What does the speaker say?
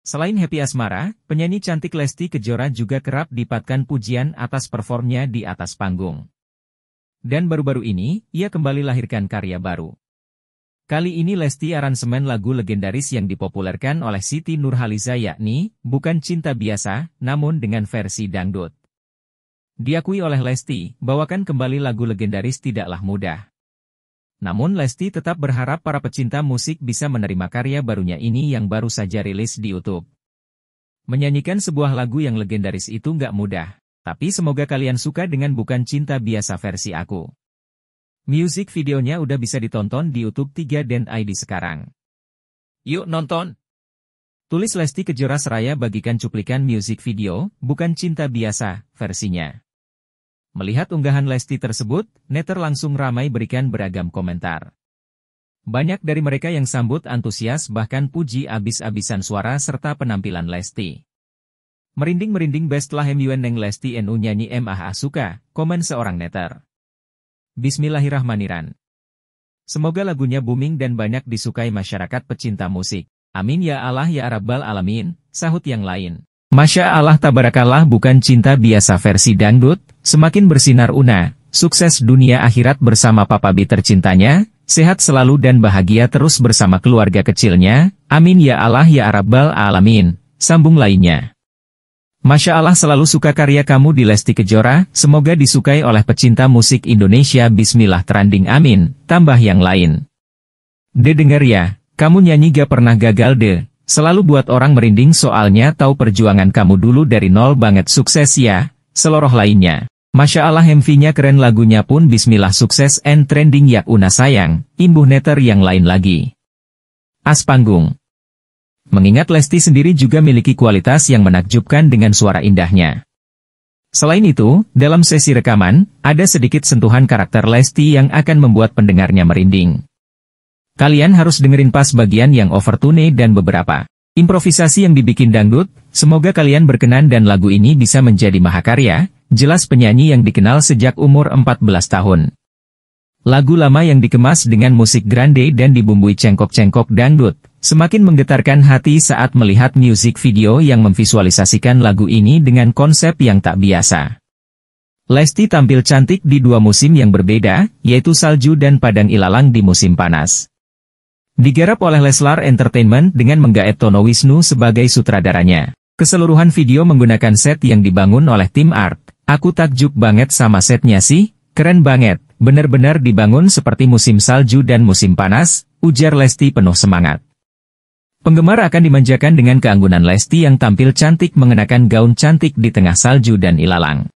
Selain happy asmara, penyanyi cantik Lesti Kejora juga kerap dipatkan pujian atas performnya di atas panggung. Dan baru-baru ini, ia kembali lahirkan karya baru. Kali ini Lesti aransemen lagu legendaris yang dipopulerkan oleh Siti Nurhaliza yakni, bukan cinta biasa, namun dengan versi dangdut. Diakui oleh Lesti, bawakan kembali lagu legendaris tidaklah mudah. Namun Lesti tetap berharap para pecinta musik bisa menerima karya barunya ini yang baru saja rilis di Youtube. Menyanyikan sebuah lagu yang legendaris itu nggak mudah, tapi semoga kalian suka dengan bukan cinta biasa versi aku. Music videonya udah bisa ditonton di Youtube 3 dan ID sekarang. Yuk nonton! Tulis Lesti Kejora Seraya bagikan cuplikan music video, bukan cinta biasa, versinya. Melihat unggahan Lesti tersebut, netter langsung ramai berikan beragam komentar. Banyak dari mereka yang sambut antusias bahkan puji abis-abisan suara serta penampilan Lesti. Merinding-merinding bestlah MUN Neng Lesti NU nyanyi M.A.H. Asuka, komen seorang netter. Bismillahirrahmanirrahim. Semoga lagunya booming dan banyak disukai masyarakat pecinta musik. Amin ya Allah ya Rabbal Alamin, sahut yang lain. Masya Allah tabarakallah bukan cinta biasa versi dangdut, Semakin bersinar Una, sukses dunia akhirat bersama Papa B tercintanya, sehat selalu dan bahagia terus bersama keluarga kecilnya, amin ya Allah ya Rabbal Alamin, sambung lainnya. Masya Allah selalu suka karya kamu di Lesti Kejora, semoga disukai oleh pecinta musik Indonesia Bismillah Trending Amin, tambah yang lain. De dengar ya, kamu nyanyi gak pernah gagal de, selalu buat orang merinding soalnya tahu perjuangan kamu dulu dari nol banget sukses ya, seluruh lainnya. Masya Allah MV-nya keren lagunya pun bismillah sukses and trending ya una sayang, imbuh netter yang lain lagi. As panggung. Mengingat Lesti sendiri juga miliki kualitas yang menakjubkan dengan suara indahnya. Selain itu, dalam sesi rekaman, ada sedikit sentuhan karakter Lesti yang akan membuat pendengarnya merinding. Kalian harus dengerin pas bagian yang overtune dan beberapa improvisasi yang dibikin dangdut, semoga kalian berkenan dan lagu ini bisa menjadi mahakarya, jelas penyanyi yang dikenal sejak umur 14 tahun. Lagu lama yang dikemas dengan musik grande dan dibumbui cengkok-cengkok dangdut, semakin menggetarkan hati saat melihat music video yang memvisualisasikan lagu ini dengan konsep yang tak biasa. Lesti tampil cantik di dua musim yang berbeda, yaitu salju dan padang ilalang di musim panas. Digarap oleh Leslar Entertainment dengan menggaet Tono Wisnu sebagai sutradaranya. Keseluruhan video menggunakan set yang dibangun oleh tim art, Aku takjub banget sama setnya sih, keren banget, benar-benar dibangun seperti musim salju dan musim panas, ujar Lesti penuh semangat. Penggemar akan dimanjakan dengan keanggunan Lesti yang tampil cantik mengenakan gaun cantik di tengah salju dan ilalang.